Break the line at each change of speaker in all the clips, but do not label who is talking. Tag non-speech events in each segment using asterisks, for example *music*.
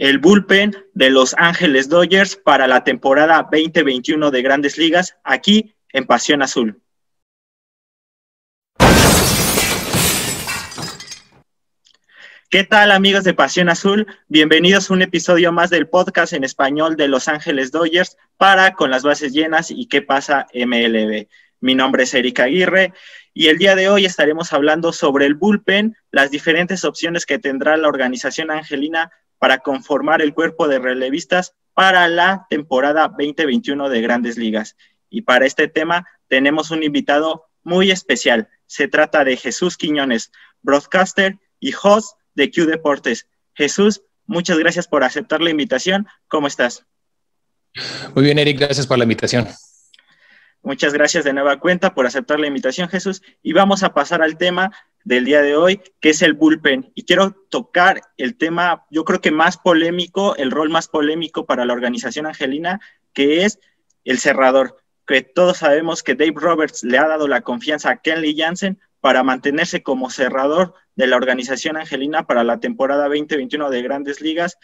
el bullpen de Los Ángeles Dodgers para la temporada 2021 de Grandes Ligas, aquí en Pasión Azul. ¿Qué tal amigos de Pasión Azul? Bienvenidos a un episodio más del podcast en español de Los Ángeles Dodgers para Con las Bases Llenas y qué pasa MLB. Mi nombre es Erika Aguirre y el día de hoy estaremos hablando sobre el bullpen, las diferentes opciones que tendrá la organización angelina para conformar el cuerpo de relevistas para la temporada 2021 de Grandes Ligas. Y para este tema tenemos un invitado muy especial. Se trata de Jesús Quiñones, broadcaster y host de Q Deportes. Jesús, muchas gracias por aceptar la invitación. ¿Cómo estás?
Muy bien, Eric, gracias por la invitación.
Muchas gracias de nueva cuenta por aceptar la invitación, Jesús. Y vamos a pasar al tema del día de hoy, que es el bullpen. Y quiero tocar el tema, yo creo que más polémico, el rol más polémico para la organización angelina, que es el cerrador, que todos sabemos que Dave Roberts le ha dado la confianza a Kenley Jansen para mantenerse como cerrador de la organización angelina para la temporada 2021 de Grandes Ligas.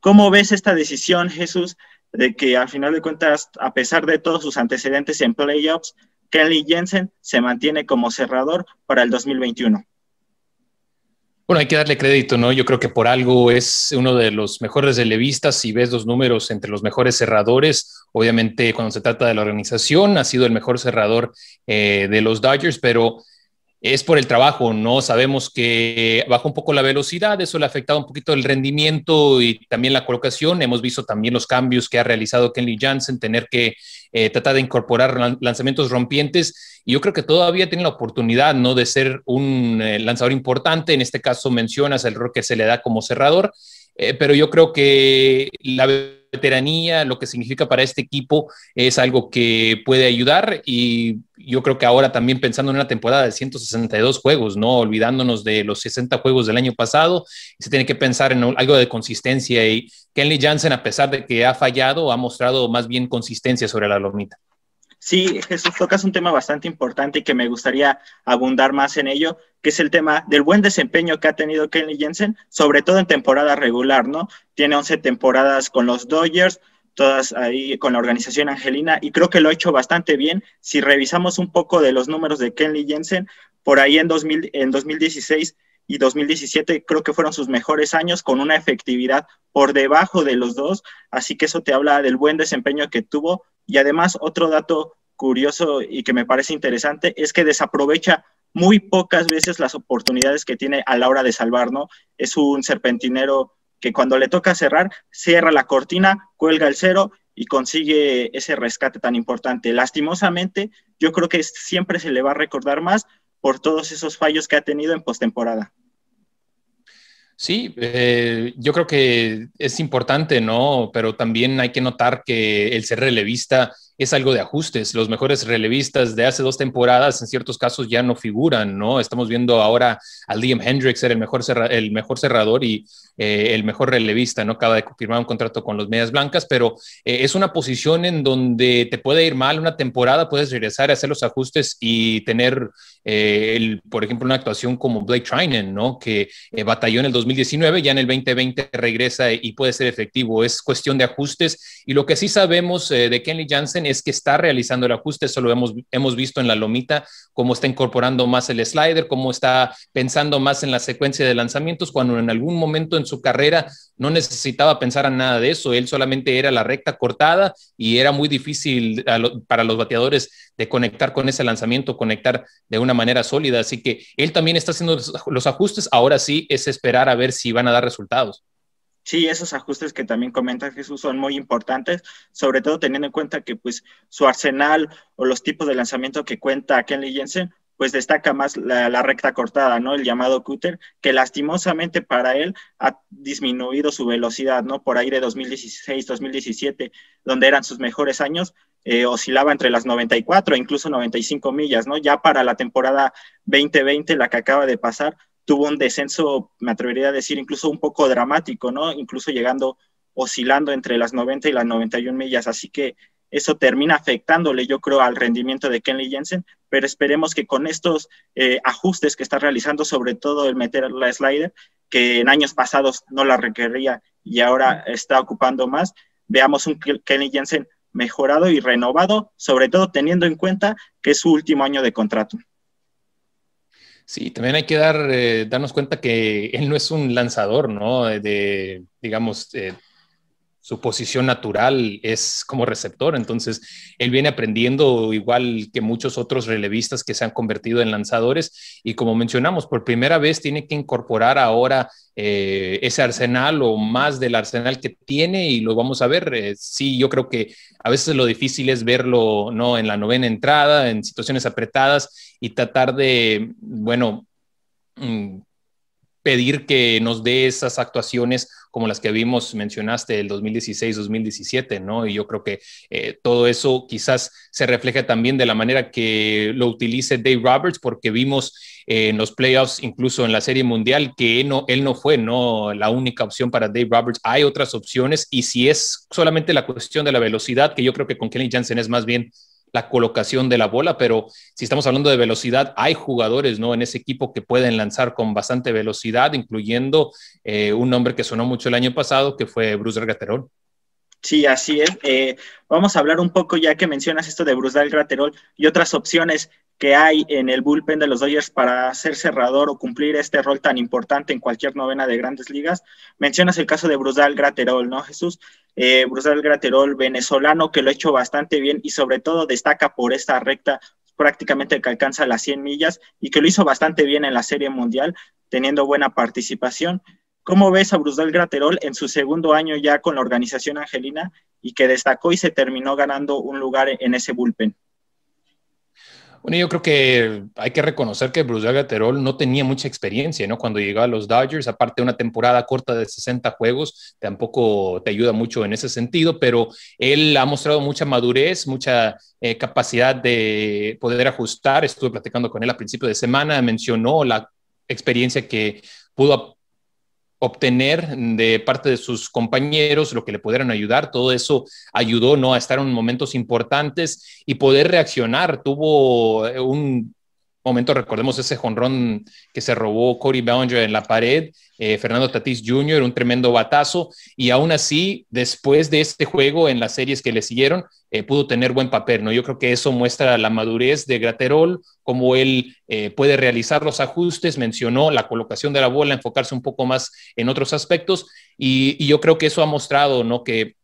¿Cómo ves esta decisión, Jesús, de que al final de cuentas, a pesar de todos sus antecedentes en playoffs, Kelly Jensen se mantiene como cerrador para el 2021.
Bueno, hay que darle crédito, ¿no? Yo creo que por algo es uno de los mejores relevistas. Si ves los números entre los mejores cerradores, obviamente cuando se trata de la organización, ha sido el mejor cerrador eh, de los Dodgers, pero es por el trabajo, ¿no? Sabemos que bajó un poco la velocidad, eso le ha afectado un poquito el rendimiento y también la colocación. Hemos visto también los cambios que ha realizado Kenley Jansen, tener que eh, tratar de incorporar lanzamientos rompientes. Y yo creo que todavía tiene la oportunidad, ¿no? De ser un eh, lanzador importante. En este caso mencionas el rol que se le da como cerrador, eh, pero yo creo que la veteranía, lo que significa para este equipo, es algo que puede ayudar y yo creo que ahora también pensando en una temporada de 162 juegos, no olvidándonos de los 60 juegos del año pasado, se tiene que pensar en algo de consistencia y Kenley Jansen, a pesar de que ha fallado, ha mostrado más bien consistencia sobre la lomita.
Sí, Jesús, tocas un tema bastante importante y que me gustaría abundar más en ello, que es el tema del buen desempeño que ha tenido Kenley Jensen, sobre todo en temporada regular, ¿no? Tiene 11 temporadas con los Dodgers, todas ahí con la organización angelina, y creo que lo ha hecho bastante bien. Si revisamos un poco de los números de Kenley Jensen, por ahí en, 2000, en 2016 y 2017 creo que fueron sus mejores años con una efectividad por debajo de los dos, así que eso te habla del buen desempeño que tuvo y además otro dato curioso y que me parece interesante es que desaprovecha muy pocas veces las oportunidades que tiene a la hora de salvar, ¿no? Es un serpentinero que cuando le toca cerrar, cierra la cortina, cuelga el cero y consigue ese rescate tan importante. Lastimosamente, yo creo que siempre se le va a recordar más por todos esos fallos que ha tenido en postemporada.
Sí, eh, yo creo que es importante, ¿no? Pero también hay que notar que el ser relevista es algo de ajustes. Los mejores relevistas de hace dos temporadas, en ciertos casos, ya no figuran, ¿no? Estamos viendo ahora a Liam Hendricks, ser el mejor, cerrador y eh, el mejor relevista, ¿no? Acaba de firmar un contrato con los Medias Blancas, pero eh, es una posición en donde te puede ir mal una temporada, puedes regresar a hacer los ajustes y tener, eh, el, por ejemplo, una actuación como Blake Trinan, ¿no? Que batalló en el 2019, ya en el 2020 regresa y puede ser efectivo. Es cuestión de ajustes y lo que sí sabemos de Kenley Jansen es que está realizando el ajuste, eso lo hemos, visto en la lomita, cómo está incorporando más el slider, cómo está pensando más en la secuencia de lanzamientos, cuando en algún momento en su carrera no necesitaba pensar en nada de eso, él solamente era la recta cortada y era muy difícil para los bateadores de conectar con ese lanzamiento, conectar de una manera sólida, así que él también está haciendo los ajustes, ahora sí es esperar a ver si van a dar resultados.
Sí, esos ajustes que también comenta Jesús son muy importantes, sobre todo teniendo en cuenta que pues su arsenal o los tipos de lanzamiento que cuenta Kenley Jensen, pues destaca más la, recta cortada, ¿no? El llamado cutter, que lastimosamente para él ha disminuido su velocidad, ¿no? Por ahí de 2016, 2017, donde eran sus mejores años, eh, oscilaba entre las 94 e incluso 95 millas, ¿no? Ya para la temporada 2020, la que acaba de pasar, tuvo un descenso, me atrevería a decir, incluso un poco dramático, ¿no? Incluso llegando, oscilando entre las 90 y las 91 millas. Así que eso termina afectándole, yo creo, al rendimiento de Kenley Jensen, pero esperemos que con estos eh, ajustes que está realizando, sobre todo el meter la slider, que en años pasados no la requería y ahora está ocupando más, veamos un Kenley Jensen mejorado y renovado, sobre todo teniendo en cuenta que es su último año de contrato.
Sí, también hay que dar, eh, darnos cuenta que él no es un lanzador, ¿no? Eh, de, digamos, eh, su posición natural es como receptor, entonces él viene aprendiendo igual que muchos otros relevistas que se han convertido en lanzadores y como mencionamos, por primera vez tiene que incorporar ahora eh, ese arsenal o más del arsenal que tiene y lo vamos a ver. Eh, sí, yo creo que a veces lo difícil es verlo ¿no? en la novena entrada, en situaciones apretadas y tratar de, bueno, mm, pedir que nos dé esas actuaciones como las que vimos, mencionaste, el 2016-2017, ¿no? Y yo creo que eh, todo eso quizás se refleja también de la manera que lo utilice Dave Roberts, porque vimos eh, en los playoffs, incluso en la Serie Mundial, que él no, él no fue, ¿no? La única opción para Dave Roberts. Hay otras opciones y si es solamente la cuestión de la velocidad, que yo creo que con Kelly Jansen es más bien la colocación de la bola, pero si estamos hablando de velocidad, hay jugadores ¿no? en ese equipo que pueden lanzar con bastante velocidad, incluyendo eh, un nombre que sonó mucho el año pasado, que fue Bruce Gaterol.
Sí, así es. Eh, vamos a hablar un poco, ya que mencionas esto de Bruce Graterol y otras opciones que hay en el bullpen de los Dodgers para ser cerrador o cumplir este rol tan importante en cualquier novena de grandes ligas. Mencionas el caso de Brusal Graterol, ¿no, Jesús? Eh, Graterol, venezolano, que lo ha hecho bastante bien y sobre todo destaca por esta recta prácticamente que alcanza las 100 millas y que lo hizo bastante bien en la Serie Mundial, teniendo buena participación. ¿Cómo ves a Brusal Graterol en su segundo año ya con la organización angelina y que destacó y se terminó ganando un lugar en ese bullpen?
Bueno, yo creo que hay que reconocer que Bruce Agaterol no tenía mucha experiencia, ¿no? Cuando llegó a los Dodgers, aparte de una temporada corta de 60 juegos, tampoco te ayuda mucho en ese sentido, pero él ha mostrado mucha madurez, mucha eh, capacidad de poder ajustar. Estuve platicando con él a principio de semana, mencionó la experiencia que pudo obtener de parte de sus compañeros lo que le pudieran ayudar. Todo eso ayudó ¿no? a estar en momentos importantes y poder reaccionar. Tuvo eh, un momento recordemos ese jonrón que se robó Cory Bounder en la pared, eh, Fernando Tatís Jr., un tremendo batazo, y aún así, después de este juego, en las series que le siguieron, eh, pudo tener buen papel, ¿no? Yo creo que eso muestra la madurez de Graterol, cómo él eh, puede realizar los ajustes, mencionó la colocación de la bola, enfocarse un poco más en otros aspectos, y, y yo creo que eso ha mostrado, ¿no? Que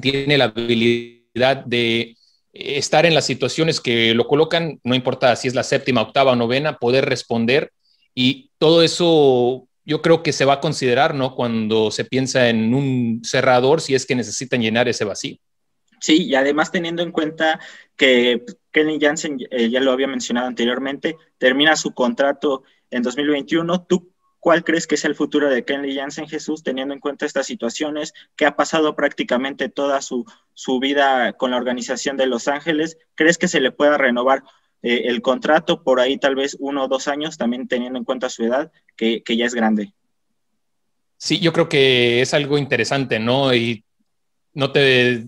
tiene la habilidad de estar en las situaciones que lo colocan, no importa si es la séptima, octava o novena, poder responder y todo eso yo creo que se va a considerar, ¿no? Cuando se piensa en un cerrador, si es que necesitan llenar ese vacío.
Sí, y además teniendo en cuenta que Kelly Jansen, eh, ya lo había mencionado anteriormente, termina su contrato en 2021, tú ¿Cuál crees que es el futuro de Kenley Jansen Jesús teniendo en cuenta estas situaciones que ha pasado prácticamente toda su, vida con la organización de Los Ángeles? ¿Crees que se le pueda renovar eh, el contrato por ahí tal vez uno o dos años, también teniendo en cuenta su edad, que, que ya es grande?
Sí, yo creo que es algo interesante, ¿no? Y no te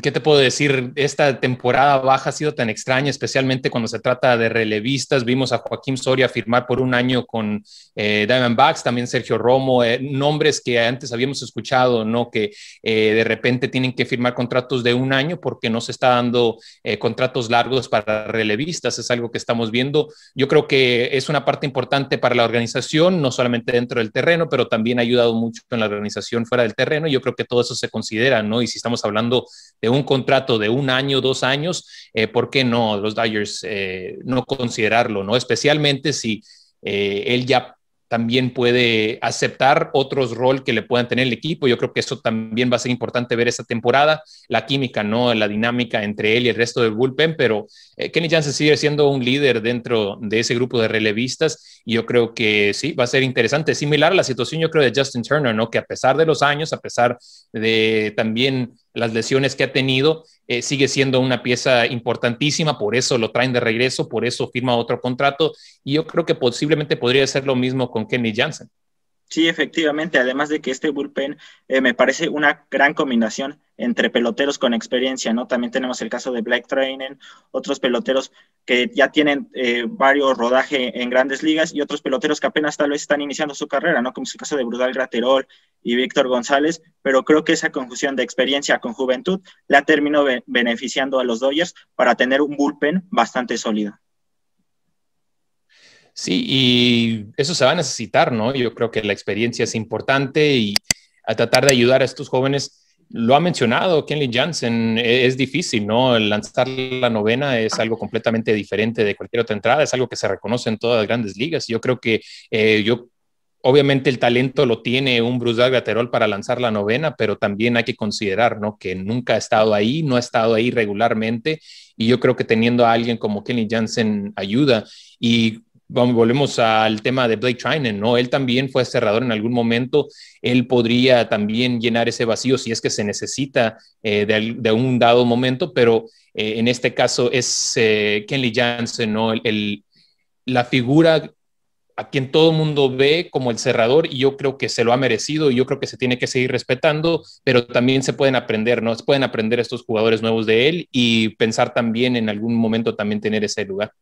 ¿qué te puedo decir? Esta temporada baja ha sido tan extraña, especialmente cuando se trata de relevistas. Vimos a Joaquín Soria firmar por un año con eh, Diamondbacks, también Sergio Romo, eh, nombres que antes habíamos escuchado, ¿no? Que eh, de repente tienen que firmar contratos de un año porque no se está dando contratos largos para relevistas. Es algo que estamos viendo. Yo creo que es una parte importante para la organización, no solamente dentro del terreno, pero también ha ayudado mucho en la organización fuera del terreno. Yo creo que todo eso se considera, ¿no? Y si estamos hablando de un contrato de un año, dos años, eh, ¿por qué no los Dodgers eh, no considerarlo? ¿no? Especialmente si eh, él ya también puede aceptar otros roles que le puedan tener el equipo. Yo creo que eso también va a ser importante ver esta temporada, la química, ¿no? La dinámica entre él y el resto del bullpen, pero Kenny Jansen sigue siendo un líder dentro de ese grupo de relevistas y yo creo que sí, va a ser interesante. Similar a la situación, yo creo, de Justin Turner, ¿no? Que a pesar de los años, a pesar de también las lesiones que ha tenido, eh, sigue siendo una pieza importantísima, por eso lo traen de regreso, por eso firma otro contrato y yo creo que posiblemente podría ser lo mismo con Kenny Jansen.
Sí, efectivamente, además de que este bullpen eh, me parece una gran combinación entre peloteros con experiencia, ¿no? También tenemos el caso de Black Trainen, otros peloteros que ya tienen eh, varios rodaje en grandes ligas y otros peloteros que apenas tal vez están iniciando su carrera, ¿no? Como es el caso de Brudal Graterol y Víctor González, pero creo que esa conjunción de experiencia con juventud la terminó beneficiando a los Dodgers para tener un bullpen bastante sólido.
Sí, y eso se va a necesitar, ¿no? Yo creo que la experiencia es importante y a tratar de ayudar a estos jóvenes lo ha mencionado Kenley Jansen, e-, es, difícil, ¿no? Lanzar la novena es algo completamente diferente de cualquier otra entrada, es algo que se reconoce en todas las grandes ligas. Yo creo que eh, yo obviamente el talento lo tiene un Bruce Gaterol para lanzar la novena, pero también hay que considerar, ¿no? Que nunca ha estado ahí, no ha estado ahí regularmente, y yo creo que teniendo a alguien como Kenley Jansen ayuda. Y volvemos al tema de Blake Trinan, ¿no? Él también fue cerrador en algún momento, él podría también llenar ese vacío si es que se necesita eh, de, un dado momento, pero eh, en este caso es eh, Kenley Jansen, ¿no? El, la figura a quien todo el mundo ve como el cerrador y yo creo que se lo ha merecido y yo creo que se tiene que seguir respetando, pero también se pueden aprender, ¿no? Se pueden aprender estos jugadores nuevos de él y pensar también en algún momento también tener ese lugar.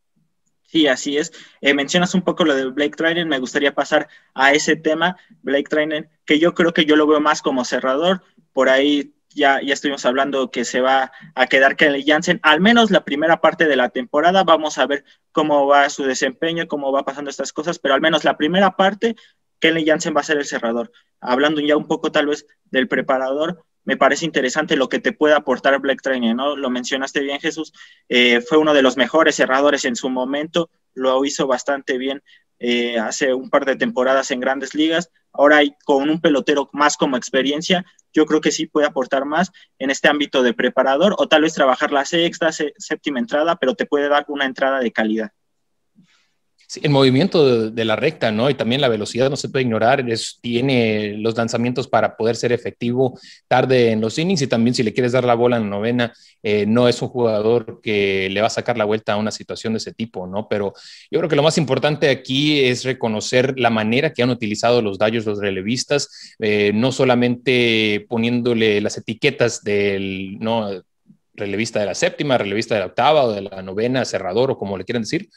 Sí, así es. Eh, mencionas un poco lo de Blake Trainen, me gustaría pasar a ese tema, Blake Trainen, que yo creo que yo lo veo más como cerrador, por ahí ya, ya estuvimos hablando que se va a quedar Kelly Jansen, al menos la primera parte de la temporada, vamos a ver cómo va su desempeño, cómo va pasando estas cosas, pero al menos la primera parte, Kelly Jansen va a ser el cerrador. Hablando ya un poco tal vez del preparador, me parece interesante lo que te puede aportar Black Trainer, ¿no? Lo mencionaste bien, Jesús. Eh, fue uno de los mejores cerradores en su momento, lo hizo bastante bien eh, hace un par de temporadas en grandes ligas. Ahora con un pelotero más como experiencia, yo creo que sí puede aportar más en este ámbito de preparador o tal vez trabajar la sexta, séptima entrada, pero te puede dar una entrada de calidad
el movimiento de, la recta, ¿no? Y también la velocidad no se puede ignorar. Es, tiene los lanzamientos para poder ser efectivo tarde en los innings y también si le quieres dar la bola en la novena, eh, no es un jugador que le va a sacar la vuelta a una situación de ese tipo, ¿no? Pero yo creo que lo más importante aquí es reconocer la manera que han utilizado los daños los relevistas, eh, no solamente poniéndole las etiquetas del, ¿no? relevista de la séptima, relevista de la octava o de la novena, cerrador o como le quieran decir,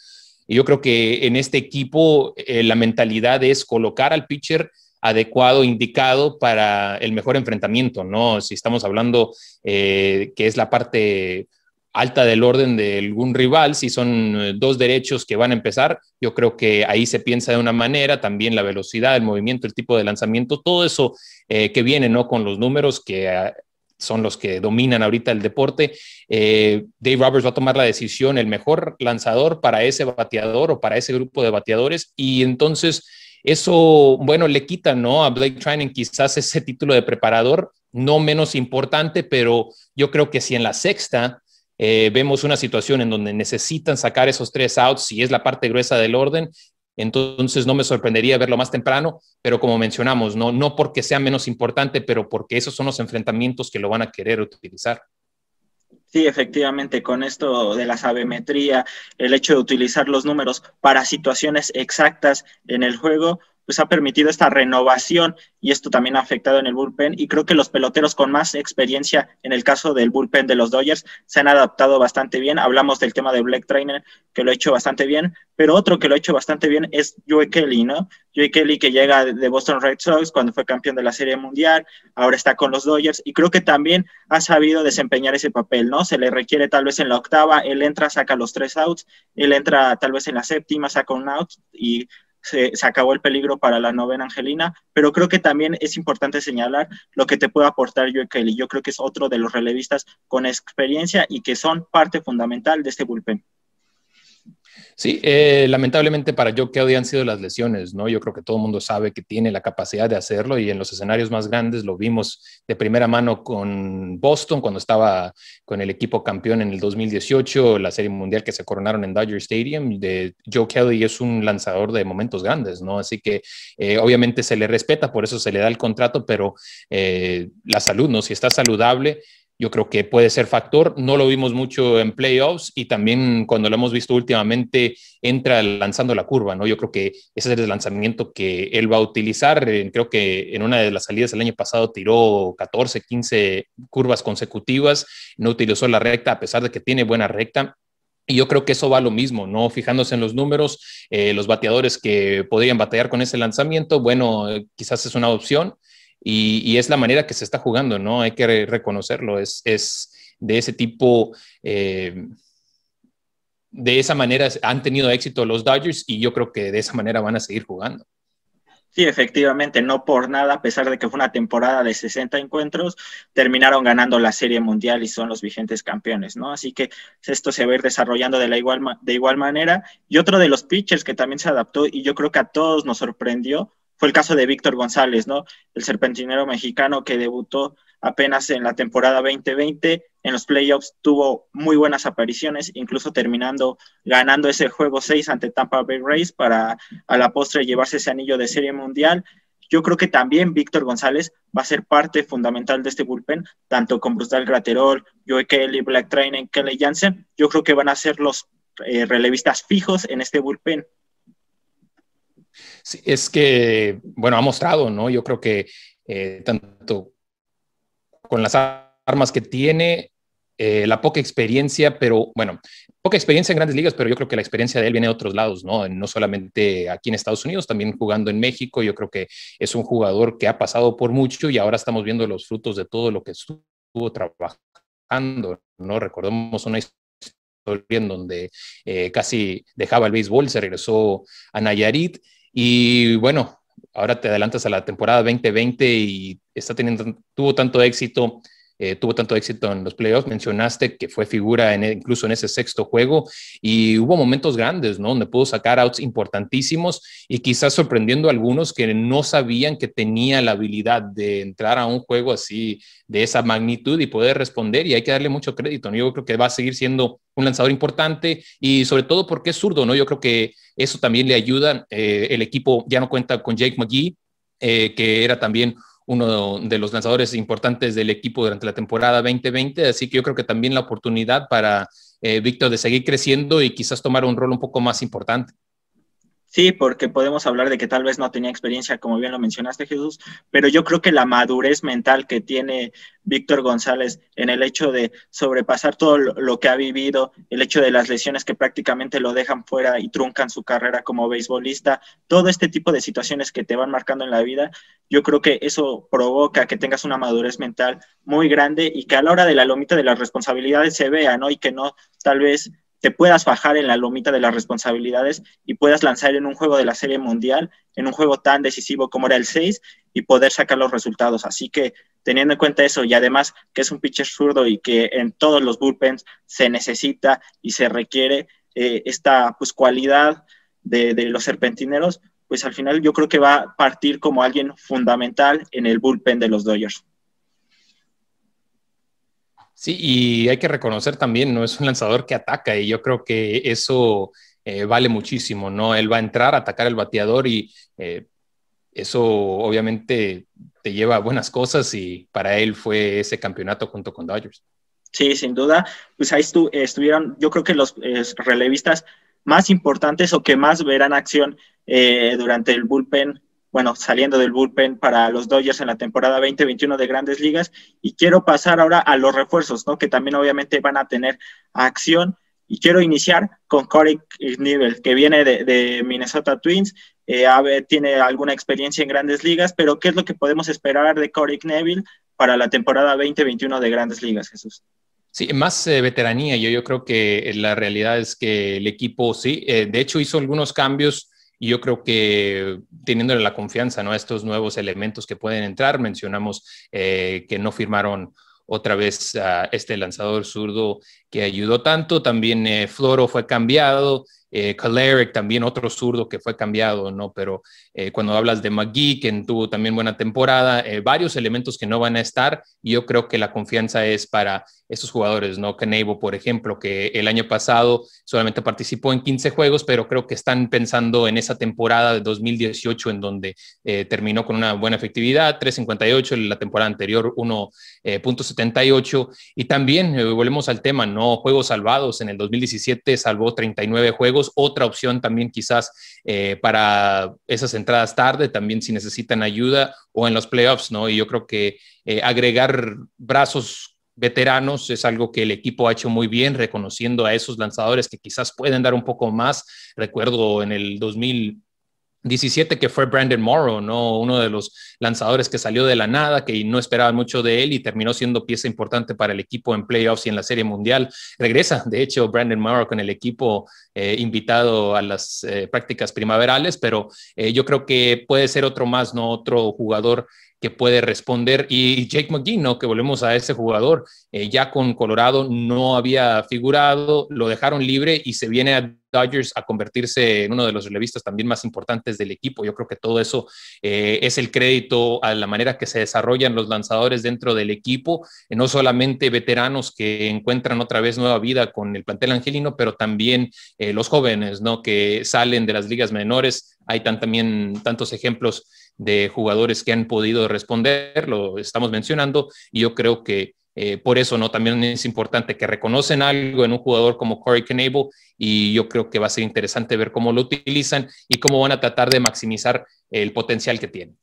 y yo creo que en este equipo eh, la mentalidad es colocar al pitcher adecuado, indicado para el mejor enfrentamiento, ¿no? Si estamos hablando eh, que es la parte alta del orden de algún rival, si son eh, dos derechos que van a empezar, yo creo que ahí se piensa de una manera, también la velocidad, el movimiento, el tipo de lanzamiento, todo eso que viene, ¿no? Con los números que ah, son los que dominan ahorita el deporte. Eh, Dave Roberts va a tomar la decisión, el mejor lanzador para ese bateador o para ese grupo de bateadores. Y entonces eso, bueno, le quita, ¿no? A Blake Trinan quizás ese título de preparador, no menos importante, pero yo creo que si en la sexta eh, vemos una situación en donde necesitan sacar esos tres outs, si es la parte gruesa del orden, entonces no me sorprendería verlo más temprano, pero como mencionamos, no, porque sea menos importante, pero porque esos son los enfrentamientos que lo van a querer utilizar. Sí,
efectivamente, con esto de la sabemetría, el hecho de utilizar los números para situaciones exactas en el juego, pues ha permitido esta renovación y esto también ha afectado en el bullpen y creo que los peloteros con más experiencia en el caso del bullpen de los Dodgers se han adaptado bastante bien. Hablamos del tema de Black Trainer que lo ha hecho bastante bien, pero otro que lo ha hecho bastante bien es Joey Kelly, ¿no? Joey Kelly que llega de Boston Red Sox cuando fue campeón de la Serie Mundial, ahora está con los Dodgers y creo que también ha sabido desempeñar ese papel, ¿no? Se le requiere tal vez en la octava, él entra, saca los tres outs, él entra tal vez en la séptima, saca un out y se, acabó el peligro para la novena Angelina, pero creo que también es importante señalar lo que te puede aportar Joe Kelly. Yo creo que es otro de los relevistas con experiencia y que son parte fundamental de este bullpen.
Sí, eh, lamentablemente para Joe Kelly han sido las lesiones, ¿no? Yo creo que todo el mundo sabe que tiene la capacidad de hacerlo y en los escenarios más grandes lo vimos de primera mano con Boston cuando estaba con el equipo campeón en el 2018, la Serie Mundial que se coronaron en Dodger Stadium. De Joe Kelly es un lanzador de momentos grandes, ¿no? Así que eh, obviamente se le respeta, por eso se le da el contrato, pero eh, la salud, ¿no? Si está saludable yo creo que puede ser factor. No lo vimos mucho en playoffs y también cuando lo hemos visto últimamente entra lanzando la curva, ¿no? Yo creo que ese es el lanzamiento que él va a utilizar. Eh, creo que en una de las salidas el año pasado tiró 14, 15 curvas consecutivas, no utilizó la recta a pesar de que tiene buena recta. Y yo creo que eso va lo mismo, ¿no? Fijándose en los números, eh, los bateadores que podrían batallar con ese lanzamiento, bueno, quizás es una opción. Y, es la manera que se está jugando, ¿no? Hay que reconocerlo, es, de ese tipo, eh, de esa manera han tenido éxito los Dodgers y yo creo que de esa manera van a seguir jugando.
Sí, efectivamente, no por nada, a pesar de que fue una temporada de 60 encuentros, terminaron ganando la Serie Mundial y son los vigentes campeones, ¿no? Así que esto se va a ir desarrollando de, la igual, de igual manera. Y otro de los pitchers que también se adaptó y yo creo que a todos nos sorprendió fue el caso de Víctor González, ¿no? El serpentinero mexicano que debutó apenas en la temporada 2020, en los playoffs tuvo muy buenas apariciones, incluso terminando ganando ese juego 6 ante Tampa Bay Rays para a la postre llevarse ese anillo de serie mundial. Yo creo que también Víctor González va a ser parte fundamental de este bullpen, tanto con Brustal Graterol, Joe Kelly, Black Train, Kelly Jansen. Yo creo que van a ser los eh, relevistas fijos en este bullpen.
Sí, es que, bueno, ha mostrado, ¿no? Yo creo que eh, tanto con las armas que tiene, eh, la poca experiencia, pero bueno, poca experiencia en grandes ligas, pero yo creo que la experiencia de él viene de otros lados, ¿no? No solamente aquí en Estados Unidos, también jugando en México. Yo creo que es un jugador que ha pasado por mucho y ahora estamos viendo los frutos de todo lo que estuvo trabajando, ¿no? Recordemos una historia en donde eh, casi dejaba el béisbol, se regresó a Nayarit y bueno, ahora te adelantas a la temporada 2020 y está teniendo, tuvo tanto éxito eh, tuvo tanto éxito en los playoffs. Mencionaste que fue figura en, e, incluso en ese sexto juego y hubo momentos grandes, ¿no? Donde pudo sacar outs importantísimos y quizás sorprendiendo a algunos que no sabían que tenía la habilidad de entrar a un juego así de esa magnitud y poder responder. Y hay que darle mucho crédito, ¿no? Yo creo que va a seguir siendo un lanzador importante y sobre todo porque es zurdo, ¿no? Yo creo que eso también le ayuda. Eh, el equipo ya no cuenta con Jake McGee, eh, que era también uno de los lanzadores importantes del equipo durante la temporada 2020, así que yo creo que también la oportunidad para eh, Víctor de seguir creciendo y quizás tomar un rol un poco más importante.
Sí, porque podemos hablar de que tal vez no tenía experiencia, como bien lo mencionaste, Jesús, pero yo creo que la madurez mental que tiene Víctor González en el hecho de sobrepasar todo lo que ha vivido, el hecho de las lesiones que prácticamente lo dejan fuera y truncan su carrera como beisbolista, todo este tipo de situaciones que te van marcando en la vida, yo creo que eso provoca que tengas una madurez mental muy grande y que a la hora de la lomita de las responsabilidades se vea, ¿no? Y que no, tal vez te puedas bajar en la lomita de las responsabilidades y puedas lanzar en un juego de la Serie Mundial, en un juego tan decisivo como era el 6 y poder sacar los resultados. Así que teniendo en cuenta eso y además que es un pitcher zurdo y que en todos los bullpens se necesita y se requiere eh, esta pues, cualidad de, de los serpentineros, pues al final yo creo que va a partir como alguien fundamental en el bullpen de los Dodgers.
Sí, y hay que reconocer también, no es un lanzador que ataca y yo creo que eso eh, vale muchísimo, ¿no? Él va a entrar a atacar el bateador y eh, eso obviamente te lleva a buenas cosas y para él fue ese campeonato junto con Dodgers. Sí, sin duda, pues
ahí estuvieron, yo creo que los eh, relevistas más importantes o que más verán acción durante el bullpen bueno, saliendo del bullpen para los Dodgers en la temporada 2021 de grandes ligas. Y quiero pasar ahora a los refuerzos, ¿no? Que también obviamente van a tener acción. Y quiero iniciar con Corey Neville, que viene de, Minnesota Twins, eh, tiene alguna experiencia en grandes ligas, pero ¿qué es lo que podemos esperar de Corey Neville para la temporada 2021 de grandes ligas, Jesús?
Sí, más eh, veteranía. Yo, yo creo que la realidad es que el equipo, sí, eh, de hecho hizo algunos cambios y yo creo que teniéndole la confianza ¿no? a estos nuevos elementos que pueden entrar, mencionamos eh, que no firmaron otra vez a este lanzador zurdo que ayudó tanto, también eh, Floro fue cambiado, eh, también otro zurdo que fue cambiado, ¿no? Pero eh, cuando hablas de McGee, quien tuvo también buena temporada, eh, varios elementos que no van a estar, y yo creo que la confianza es para estos jugadores, ¿no? Canebo, por ejemplo, que el año pasado solamente participó en 15 juegos, pero creo que están pensando en esa temporada de 2018 en donde eh, terminó con una buena efectividad, 3.58, la temporada anterior 1.78, y también volvemos al tema, ¿no? Juegos salvados, en el 2017 salvó 39 juegos, otra opción también quizás eh, para esas entradas tarde, también si necesitan ayuda o en los playoffs, ¿no? Y yo creo que eh, agregar brazos veteranos es algo que el equipo ha hecho muy bien, reconociendo a esos lanzadores que quizás pueden dar un poco más. Recuerdo en el 2000 17, que fue Brandon Morrow, ¿no? uno de los lanzadores que salió de la nada, que no esperaban mucho de él y terminó siendo pieza importante para el equipo en playoffs y en la Serie Mundial. Regresa, de hecho, Brandon Morrow con el equipo eh, invitado a las eh, prácticas primaverales, pero eh, yo creo que puede ser otro más, ¿no? otro jugador que puede responder. Y Jake McGee, ¿no? que volvemos a ese jugador, eh, ya con Colorado no había figurado, lo dejaron libre y se viene a Dodgers a convertirse en uno de los relevistas también más importantes del equipo. Yo creo que todo eso eh, es el crédito a la manera que se desarrollan los lanzadores dentro del equipo, eh, no solamente veteranos que encuentran otra vez nueva vida con el plantel angelino, pero también los jóvenes ¿no? que salen de las ligas menores. Hay tan, también tantos ejemplos de jugadores que han podido responder, lo estamos mencionando, y yo creo que eh, por eso no también es importante que reconocen algo en un jugador como Corey Knable y yo creo que va a ser interesante ver cómo lo utilizan y cómo van a tratar de maximizar el potencial que tiene.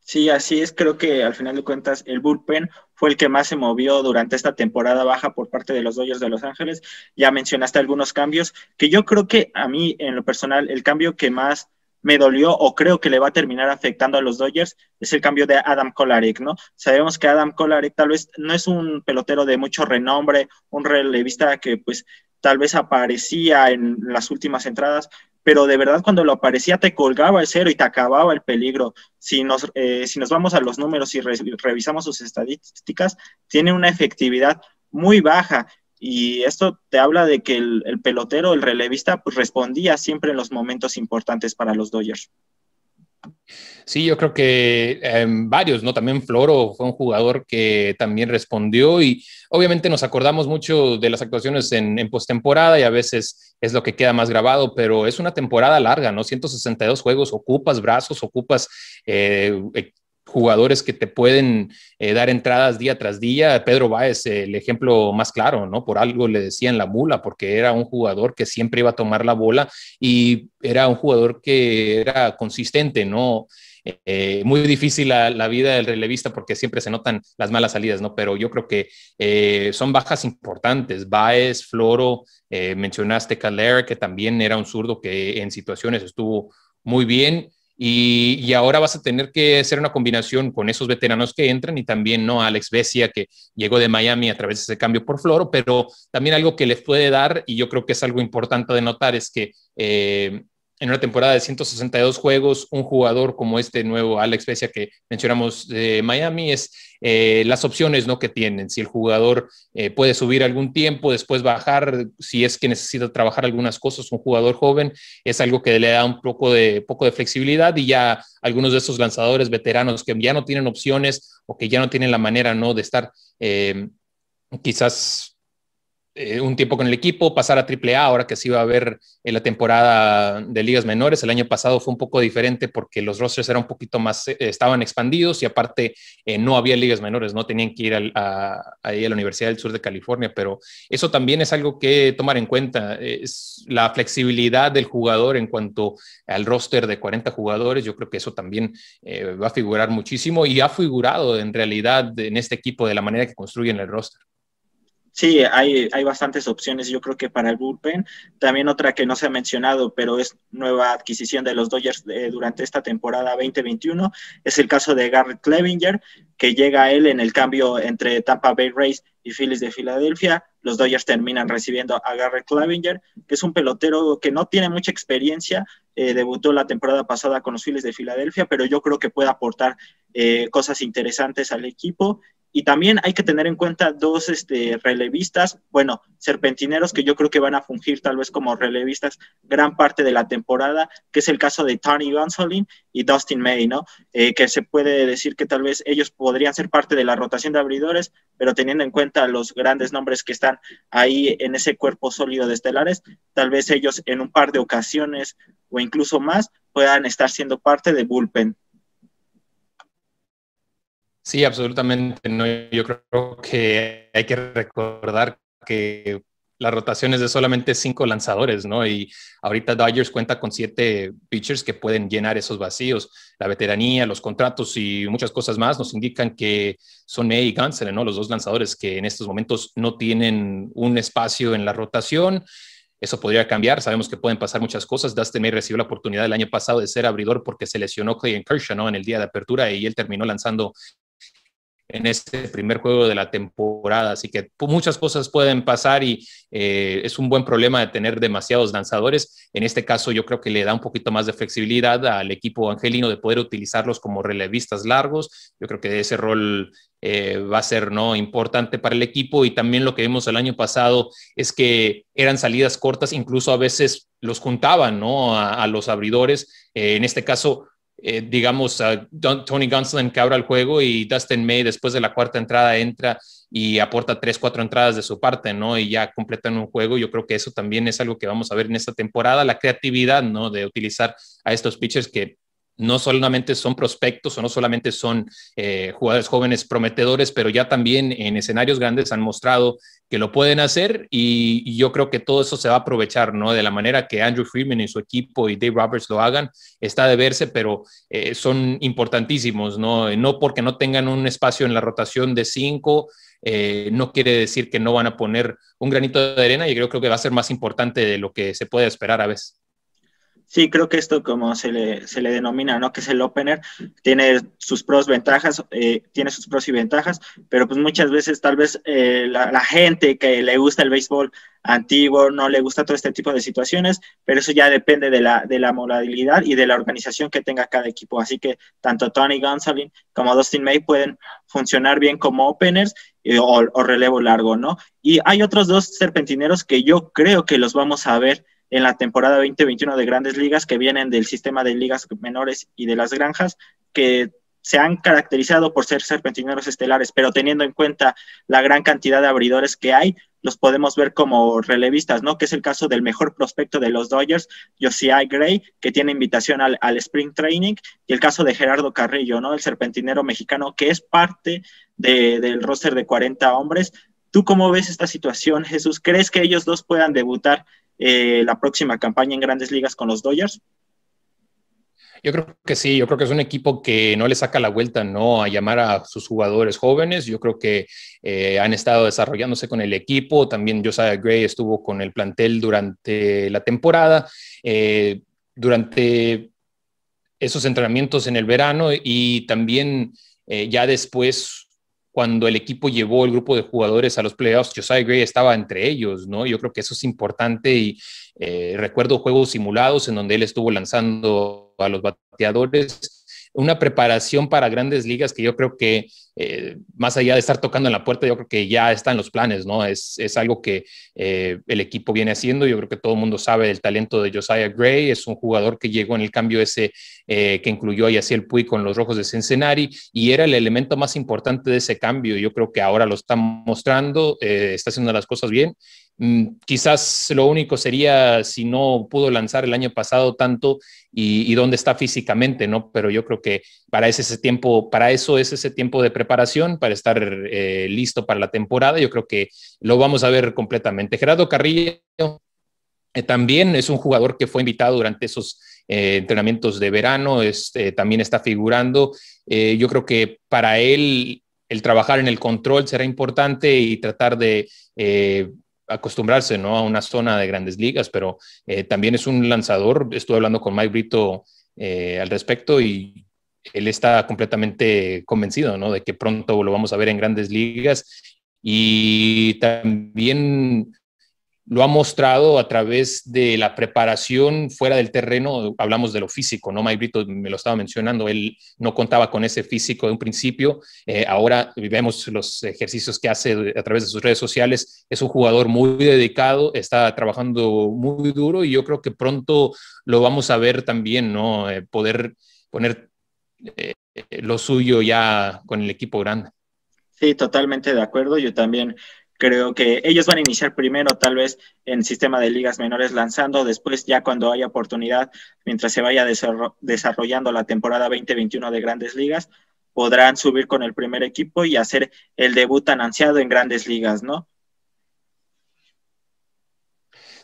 Sí, así es. Creo que al final de cuentas el bullpen fue el que más se movió durante esta temporada baja por parte de los Dodgers de Los Ángeles. Ya mencionaste algunos cambios que yo creo que a mí en lo personal el cambio que más me dolió o creo que le va a terminar afectando a los Dodgers es el cambio de Adam Kolarek, ¿no? Sabemos que Adam Kolarek tal vez no es un pelotero de mucho renombre, un relevista que pues tal vez aparecía en las últimas entradas, pero de verdad cuando lo aparecía te colgaba el cero y te acababa el peligro. Si nos, eh, si nos vamos a los números y revisamos sus estadísticas, tiene una efectividad muy baja y esto te habla de que el, pelotero, el relevista, pues respondía siempre en los momentos importantes para los Dodgers.
Sí, yo creo que em, varios, ¿no? También Floro fue un jugador que también respondió y obviamente nos acordamos mucho de las actuaciones en, en postemporada y a veces es lo que queda más grabado, pero es una temporada larga, ¿no? 162 juegos, ocupas brazos, ocupas eh, jugadores que te pueden eh, dar entradas día tras día. Pedro Baez el ejemplo más claro, ¿no? Por algo le decían la mula, porque era un jugador que siempre iba a tomar la bola y era un jugador que era consistente, ¿no? Eh, muy difícil la, vida del relevista porque siempre se notan las malas salidas, ¿no? Pero yo creo que eh, son bajas importantes. Baez, Floro, mencionaste Calera, que también era un zurdo que en situaciones estuvo muy bien. Y, ahora vas a tener que hacer una combinación con esos veteranos que entran y también, ¿no? Alex Bessia, que llegó de Miami a través de ese cambio por Floro, pero también algo que les puede dar, y yo creo que es algo importante de notar, es que eh, en una temporada de 162 juegos, un jugador como este nuevo Alex Pecia que mencionamos de Miami es eh, las opciones ¿no? que tienen. Si el jugador eh, puede subir algún tiempo, después bajar, si es que necesita trabajar algunas cosas, un jugador joven es algo que le da un poco de, poco de flexibilidad y ya algunos de esos lanzadores veteranos que ya no tienen opciones o que ya no tienen la manera ¿no? de estar eh, quizás eh, un tiempo con el equipo, pasar a AAA, ahora que sí va a haber en la temporada de ligas menores. El año pasado fue un poco diferente porque los rosters eran un poquito más, eh, estaban expandidos y aparte eh, no había ligas menores, no tenían que ir a, a, la Universidad del Sur de California, pero eso también es algo que tomar en cuenta, es la flexibilidad del jugador en cuanto al roster de 40 jugadores, yo creo que eso también va a figurar muchísimo y ha figurado en realidad en este equipo de la manera que construyen el roster
sí, hay, hay bastantes opciones, yo creo que para el bullpen. También otra que no se ha mencionado, pero es nueva adquisición de los Dodgers eh, durante esta temporada 2021, es el caso de Garrett Clevinger, que llega a él en el cambio entre Tampa Bay Rays y Phillies de Filadelfia. Los Dodgers terminan recibiendo a Garrett Clavinger, que es un pelotero que no tiene mucha experiencia. Eh, debutó la temporada pasada con los Phillies de Filadelfia, pero yo creo que puede aportar eh, cosas interesantes al equipo y también hay que tener en cuenta dos este, relevistas, bueno, serpentineros que yo creo que van a fungir tal vez como relevistas gran parte de la temporada, que es el caso de Tony Gonsolin y Dustin May, ¿no? Eh, que se puede decir que tal vez ellos podrían ser parte de la rotación de abridores, pero teniendo en cuenta los grandes nombres que están ahí en ese cuerpo sólido de estelares, tal vez ellos en un par de ocasiones o incluso más puedan estar siendo parte de bullpen.
Sí, absolutamente. No. Yo creo que hay que recordar que la rotación es de solamente cinco lanzadores, ¿no? Y ahorita Dodgers cuenta con siete pitchers que pueden llenar esos vacíos. La veteranía, los contratos y muchas cosas más nos indican que son May e y Gansler, ¿no? Los dos lanzadores que en estos momentos no tienen un espacio en la rotación. Eso podría cambiar. Sabemos que pueden pasar muchas cosas. Dustin May recibió la oportunidad el año pasado de ser abridor porque se lesionó Clayton Kershaw ¿no? en el día de apertura y él terminó lanzando en este primer juego de la temporada. Así que muchas cosas pueden pasar y eh, es un buen problema de tener demasiados lanzadores. En este caso yo creo que le da un poquito más de flexibilidad al equipo angelino de poder utilizarlos como relevistas largos. Yo creo que ese rol eh, va a ser ¿no? importante para el equipo y también lo que vimos el año pasado es que eran salidas cortas, incluso a veces los juntaban ¿no? a, los abridores. Eh, en este caso eh, digamos, Tony Gunsland que abra el juego y Dustin May después de la cuarta entrada entra y aporta tres, cuatro entradas de su parte, ¿no? Y ya completan un juego. Yo creo que eso también es algo que vamos a ver en esta temporada, la creatividad, ¿no? De utilizar a estos pitchers que no solamente son prospectos o no solamente son eh, jugadores jóvenes prometedores, pero ya también en escenarios grandes han mostrado que lo pueden hacer y, yo creo que todo eso se va a aprovechar, ¿no? De la manera que Andrew Freeman y su equipo y Dave Roberts lo hagan, está de verse, pero eh, son importantísimos, ¿no? No porque no tengan un espacio en la rotación de cinco, eh, no quiere decir que no van a poner un granito de arena y creo que va a ser más importante de lo que se puede esperar a veces.
Sí, creo que esto, como se le, denomina, ¿no? Que es el opener, tiene sus pros, ventajas, eh, tiene sus pros y ventajas, pero pues muchas veces tal vez eh, la, gente que le gusta el béisbol antiguo no le gusta todo este tipo de situaciones, pero eso ya depende de la, de la modalidad y de la organización que tenga cada equipo. Así que tanto Tony Gonsolin como Dustin May pueden funcionar bien como openers eh, o relevo largo, ¿no? Y hay otros dos serpentineros que yo creo que los vamos a ver en la temporada 2021 de grandes ligas que vienen del sistema de ligas menores y de las granjas, que se han caracterizado por ser serpentineros estelares, pero teniendo en cuenta la gran cantidad de abridores que hay, los podemos ver como relevistas, ¿no? Que es el caso del mejor prospecto de los Dodgers, Josiah Gray, que tiene invitación al, al Spring Training, y el caso de Gerardo Carrillo, ¿no? El serpentinero mexicano, que es parte del roster de 40 hombres. ¿Tú cómo ves esta situación, Jesús? ¿Crees que ellos dos puedan debutar eh, la próxima campaña en grandes ligas con los Dodgers?
Yo creo que sí, yo creo que es un equipo que no le saca la vuelta no a llamar a sus jugadores jóvenes. Yo creo que eh, han estado desarrollándose con el equipo. También Josiah Gray estuvo con el plantel durante la temporada. Eh, durante esos entrenamientos en el verano y también ya después cuando el equipo llevó el grupo de jugadores a los playoffs, Josiah Gray estaba entre ellos, ¿no? Yo creo que eso es importante y eh, recuerdo juegos simulados en donde él estuvo lanzando a los bateadores una preparación para grandes ligas que yo creo que, eh, más allá de estar tocando en la puerta, yo creo que ya está en los planes, ¿no? Es, algo que eh, el equipo viene haciendo. Yo creo que todo el mundo sabe del talento de Josiah Gray. Es un jugador que llegó en el cambio ese eh, que incluyó a el Puy con los Rojos de Cincinnati y era el elemento más importante de ese cambio. Yo creo que ahora lo está mostrando, está haciendo las cosas bien Mm, quizás lo único sería si no pudo lanzar el año pasado tanto y, dónde está físicamente, ¿no? Pero yo creo que para ese, tiempo, para eso es ese tiempo de preparación, para estar eh, listo para la temporada. Yo creo que lo vamos a ver completamente. Gerardo Carrillo eh, también es un jugador que fue invitado durante esos eh, entrenamientos de verano, este, también está figurando. yo creo que para él el trabajar en el control será importante y tratar de acostumbrarse ¿no? a una zona de grandes ligas, pero eh, también es un lanzador. Estuve hablando con Mike Brito eh, al respecto y él está completamente convencido ¿no? de que pronto lo vamos a ver en grandes ligas. Y también lo ha mostrado a través de la preparación fuera del terreno, hablamos de lo físico, ¿no? Mike Brito me lo estaba mencionando, él no contaba con ese físico de un principio, eh, ahora vemos los ejercicios que hace a través de sus redes sociales, es un jugador muy dedicado, está trabajando muy duro y yo creo que pronto lo vamos a ver también, ¿no? Eh, poder poner eh, lo suyo ya con el equipo grande.
Sí, totalmente de acuerdo. Yo también creo que ellos van a iniciar primero tal vez en sistema de ligas menores lanzando, después ya cuando haya oportunidad, mientras se vaya desarrollando la temporada 2021 de grandes ligas, podrán subir con el primer equipo y hacer el debut anunciado en grandes ligas, ¿no?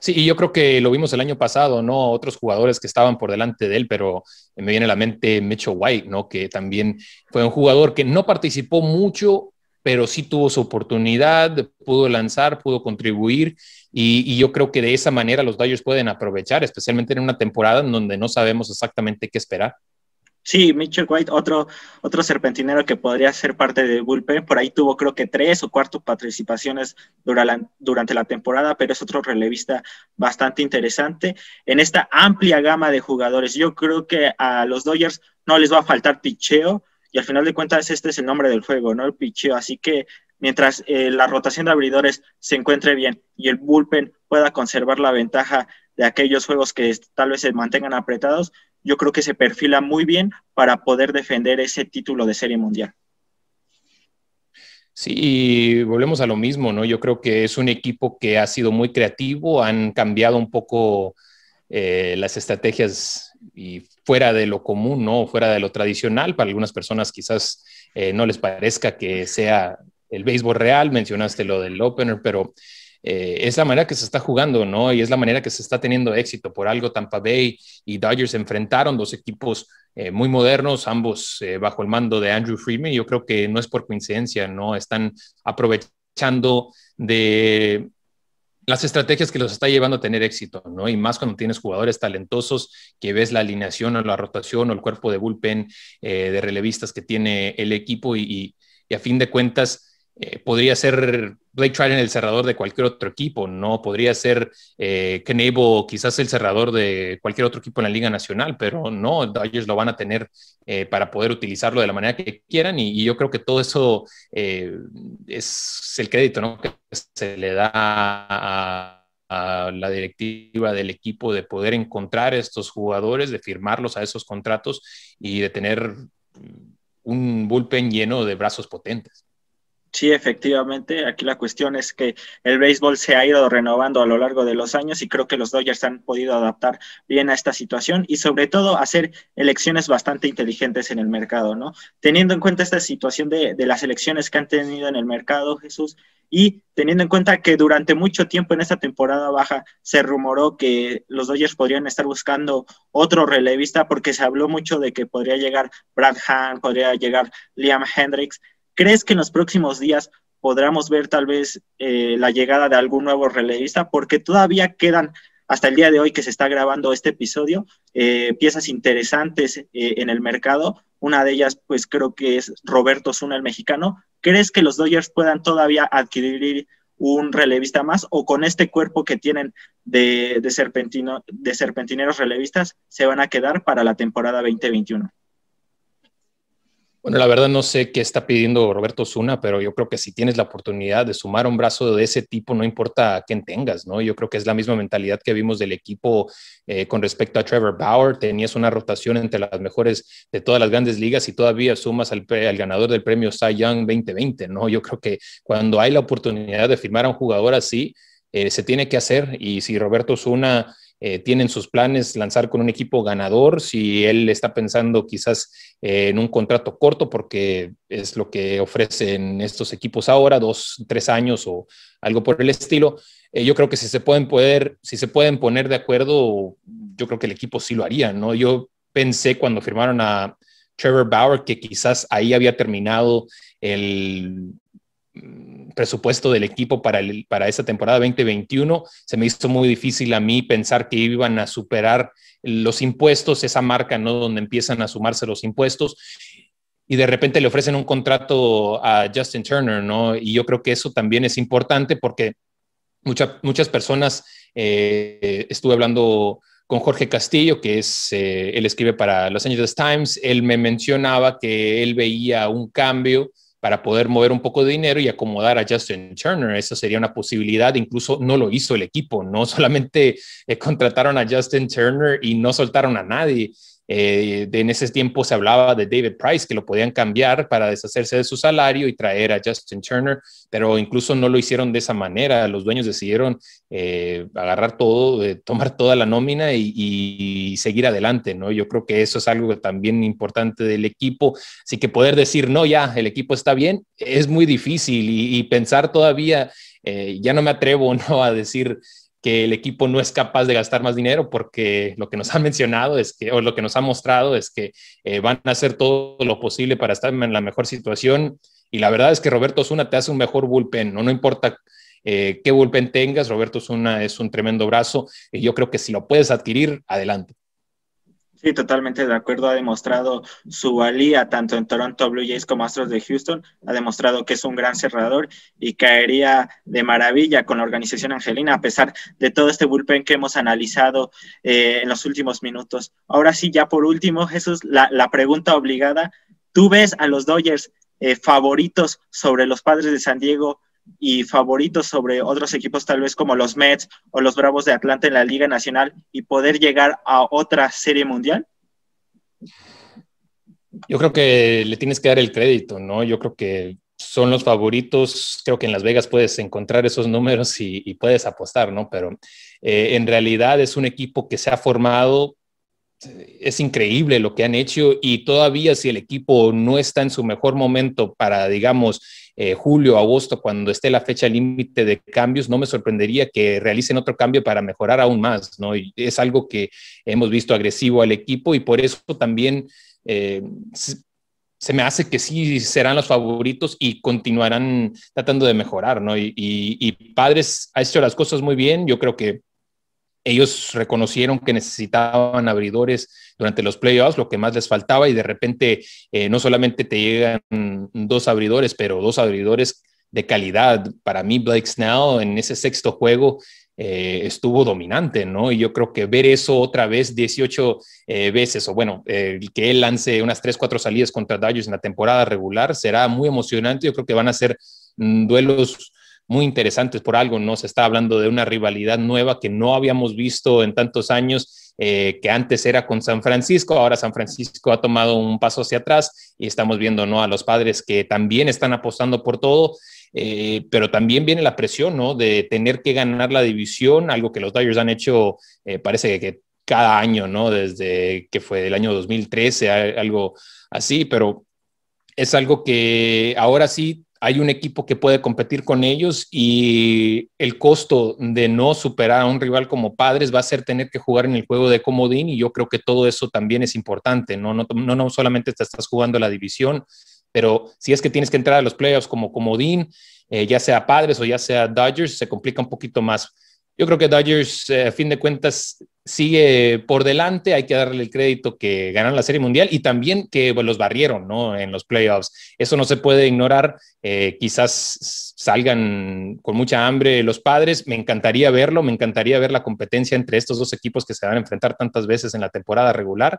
Sí, y yo creo que lo vimos el año pasado, ¿no? Otros jugadores que estaban por delante de él, pero me viene a la mente Mitchell White, ¿no? Que también fue un jugador que no participó mucho pero sí tuvo su oportunidad, pudo lanzar, pudo contribuir y, yo creo que de esa manera los Dodgers pueden aprovechar, especialmente en una temporada en donde no sabemos exactamente qué esperar.
Sí, Mitchell White, otro, otro serpentinero que podría ser parte de bullpen, por ahí tuvo creo que tres o cuatro participaciones durante la, durante la temporada, pero es otro relevista bastante interesante en esta amplia gama de jugadores. Yo creo que a los Dodgers no les va a faltar picheo, y al final de cuentas este es el nombre del juego, ¿no? El picheo. Así que mientras eh, la rotación de abridores se encuentre bien y el bullpen pueda conservar la ventaja de aquellos juegos que tal vez se mantengan apretados, yo creo que se perfila muy bien para poder defender ese título de serie mundial.
Sí, y volvemos a lo mismo, ¿no? Yo creo que es un equipo que ha sido muy creativo, han cambiado un poco eh, las estrategias y fuera de lo común, ¿no? Fuera de lo tradicional. Para algunas personas quizás eh, no les parezca que sea el béisbol real, mencionaste lo del opener, pero eh, es la manera que se está jugando, ¿no? Y es la manera que se está teniendo éxito. Por algo Tampa Bay y Dodgers enfrentaron, dos equipos eh, muy modernos, ambos bajo el mando de Andrew Freeman. Yo creo que no es por coincidencia, ¿no? Están aprovechando de las estrategias que los está llevando a tener éxito, ¿no? Y más cuando tienes jugadores talentosos que ves la alineación o la rotación o el cuerpo de bullpen eh, de relevistas que tiene el equipo y a fin de cuentas eh, podría ser Blake Trident el cerrador de cualquier otro equipo, ¿no? Podría ser eh, quizás el cerrador de cualquier otro equipo en la Liga Nacional, pero no, Dodgers lo van a tener eh, para poder utilizarlo de la manera que quieran y, yo creo que todo eso eh, es el crédito, Que se le da a a la directiva del equipo de poder encontrar estos jugadores, de firmarlos a esos contratos y de tener un bullpen lleno de brazos potentes.
Sí, efectivamente. Aquí la cuestión es que el béisbol se ha ido renovando a lo largo de los años y creo que los Dodgers han podido adaptar bien a esta situación y sobre todo hacer elecciones bastante inteligentes en el mercado, ¿no? Teniendo en cuenta esta situación de, las elecciones que han tenido en el mercado, Jesús, y teniendo en cuenta que durante mucho tiempo en esta temporada baja se rumoró que los Dodgers podrían estar buscando otro relevista porque se habló mucho de que podría llegar Brad Hahn, podría llegar Liam Hendricks ¿Crees que en los próximos días podremos ver tal vez eh, la llegada de algún nuevo relevista? Porque todavía quedan, hasta el día de hoy que se está grabando este episodio, eh, piezas interesantes eh, en el mercado. Una de ellas, pues creo que es Roberto Zuna, el mexicano. ¿Crees que los Dodgers puedan todavía adquirir un relevista más o con este cuerpo que tienen de, serpentino, de serpentineros relevistas se van a quedar para la temporada 2021?
Bueno, la verdad no sé qué está pidiendo Roberto Zuna, pero yo creo que si tienes la oportunidad de sumar un brazo de ese tipo, no importa a quién tengas, ¿no? Yo creo que es la misma mentalidad que vimos del equipo eh, con respecto a Trevor Bauer. Tenías una rotación entre las mejores de todas las grandes ligas y todavía sumas al, ganador del premio Cy Young 2020, ¿no? Yo creo que cuando hay la oportunidad de firmar a un jugador así, eh, se tiene que hacer y si Roberto Zuna eh, tienen sus planes lanzar con un equipo ganador, si él está pensando quizás eh, en un contrato corto, porque es lo que ofrecen estos equipos ahora, dos, tres años o algo por el estilo. Eh, yo creo que si se pueden poder, si se pueden poner de acuerdo, yo creo que el equipo sí lo haría, ¿no? Yo pensé cuando firmaron a Trevor Bauer que quizás ahí había terminado el presupuesto del equipo para, el, para esta temporada 2021, se me hizo muy difícil a mí pensar que iban a superar los impuestos, esa marca, ¿no? Donde empiezan a sumarse los impuestos y de repente le ofrecen un contrato a Justin Turner, ¿no? Y yo creo que eso también es importante porque muchas personas, eh, estuve hablando con Jorge Castillo, que es, eh, él escribe para Los Angeles Times, él me mencionaba que él veía un cambio para poder mover un poco de dinero y acomodar a Justin Turner. Esa sería una posibilidad. Incluso no lo hizo el equipo, no solamente eh, *laughs* contrataron a Justin Turner y no soltaron a nadie. Eh, en ese tiempo se hablaba de David Price, que lo podían cambiar para deshacerse de su salario y traer a Justin Turner, pero incluso no lo hicieron de esa manera. Los dueños decidieron eh, agarrar todo, eh, tomar toda la nómina y, seguir adelante, ¿no? Yo creo que eso es algo también importante del equipo. Así que poder decir, no, ya, el equipo está bien, es muy difícil y, y pensar todavía, ya no me atrevo, *laughs* ¿no? A decir que el equipo no es capaz de gastar más dinero porque lo que nos han *laughs* mencionado es que, o lo que nos ha mostrado es que eh, van a hacer todo lo posible para estar en la mejor situación. Y la verdad es que Roberto Zuna te hace un mejor bullpen, no, no importa eh, qué bullpen tengas, Roberto Osuna es un tremendo brazo y yo creo que si lo puedes adquirir, adelante. Sí,
totalmente de acuerdo. Ha demostrado su valía tanto en Toronto Blue Jays como Astros de Houston. Ha demostrado que es un gran cerrador y caería de maravilla con la organización angelina, a pesar de todo este bullpen que hemos analizado eh, en los últimos minutos. Ahora sí, ya por último, Jesús, la, la pregunta obligada. ¿Tú ves a los Dodgers eh, favoritos sobre los padres de San Diego y favoritos sobre otros equipos tal vez como los Mets o los Bravos de Atlanta en la Liga Nacional y poder llegar a otra serie mundial?
Yo creo que le tienes que dar el crédito, ¿no? Yo creo que son los favoritos. Creo que en Las Vegas puedes encontrar esos números y, puedes apostar, ¿no? Pero eh, en realidad es un equipo que se ha formado es increíble lo que han hecho y todavía si el equipo no está en su mejor momento para, digamos, eh, julio, agosto, cuando esté la fecha límite de cambios, no me sorprendería que realicen otro cambio para mejorar aún más, ¿no? es algo que hemos visto agresivo al equipo y por eso también eh, se me hace que sí serán los favoritos y continuarán tratando de mejorar, ¿no? y Padres ha hecho las cosas muy bien, yo creo que ellos reconocieron que necesitaban abridores durante los playoffs, lo que más les faltaba, y de repente eh, no solamente te llegan dos abridores, pero dos abridores de calidad. Para mí, Blake Snell en ese sexto juego eh, estuvo dominante, ¿no? Y yo creo que ver eso otra vez 18 eh, veces, o bueno, el que él lance unas 3, 4 salidas contra Dodgers en la temporada regular, será muy emocionante. Yo creo que van a ser mm, duelos muy interesantes por algo, ¿no? Se está hablando de una rivalidad nueva que no habíamos visto en tantos años, eh, que antes era con San Francisco, ahora San Francisco ha tomado un paso hacia atrás y estamos viendo, ¿no? A los padres que también están apostando por todo. Eh, pero también viene la presión, ¿no? De tener que ganar la división, algo que los Dodgers han hecho, eh, parece que cada año, ¿no? Desde que fue el año 2013, algo así, pero es algo que ahora sí hay un equipo que puede competir con ellos y el costo de no superar a un rival como padres va a ser tener que jugar en el juego de comodín y yo creo que todo eso también es importante, ¿no? No, no, solamente te estás jugando la división, pero si es que tienes que entrar a los playoffs como comodín, eh, ya sea padres o ya sea Dodgers, se complica un poquito más. Yo creo que Dodgers, eh, a fin de cuentas, sigue por delante, hay que darle el crédito que ganaron la Serie Mundial y también que pues, los barrieron ¿no? en los playoffs. Eso no se puede ignorar. Eh, quizás salgan con mucha hambre los padres. Me encantaría verlo, me encantaría ver la competencia entre estos dos equipos que se van a enfrentar tantas veces en la temporada regular.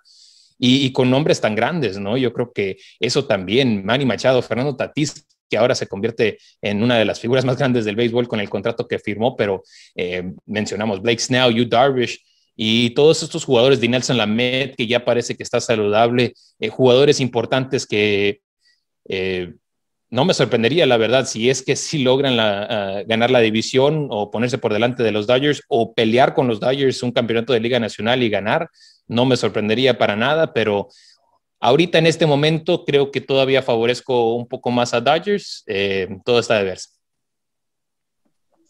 Y, con nombres tan grandes, ¿no? Yo creo que eso también, Manny Machado, Fernando Tatís, que ahora se convierte en una de las figuras más grandes del béisbol con el contrato que firmó, pero eh, mencionamos Blake Snell, Yu Darvish, y todos estos jugadores de Nelson Lamed, que ya parece que está saludable, eh, jugadores importantes que eh, no me sorprendería, la verdad, si es que sí logran ah, ganar la división o ponerse por delante de los Dodgers o pelear con los Dodgers un campeonato de Liga Nacional y ganar, no me sorprendería para nada, pero ahorita en este momento creo que todavía favorezco un poco más a Dodgers, eh, todo está de verse.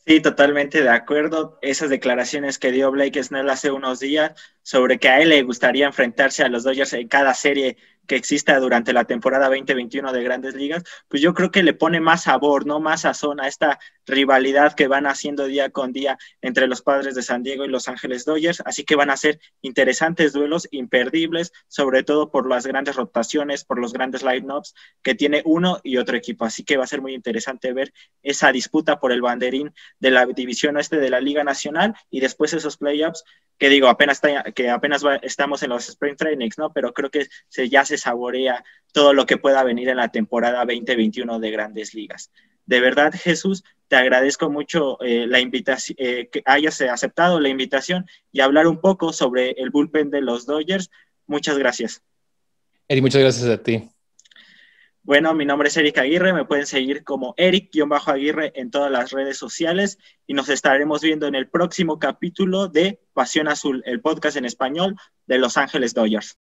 Sí, totalmente de acuerdo. Esas declaraciones que dio Blake Snell hace unos días sobre que a él le gustaría enfrentarse a los Dodgers en cada serie que exista durante la temporada 2021 de Grandes Ligas, pues yo creo que le pone más sabor, no más sazón a esta rivalidad que van haciendo día con día entre los padres de San Diego y Los Ángeles Dodgers, así que van a ser interesantes duelos imperdibles, sobre todo por las grandes rotaciones, por los grandes lineups que tiene uno y otro equipo, así que va a ser muy interesante ver esa disputa por el banderín de la división oeste de la Liga Nacional y después esos playoffs que digo, apenas que apenas estamos en los spring trainings, ¿no? Pero creo que se, ya se saborea todo lo que pueda venir en la temporada 2021 de Grandes Ligas. De verdad, Jesús, te agradezco mucho eh, la invitación, eh, que hayas eh, aceptado la invitación y hablar un poco sobre el bullpen de los Dodgers. Muchas
gracias. Eric, muchas gracias a ti.
Bueno, mi nombre es Eric Aguirre, me pueden seguir como Eric-Aguirre en todas las redes sociales y nos estaremos viendo en el próximo capítulo de Pasión Azul, el podcast en español de Los Ángeles Dodgers.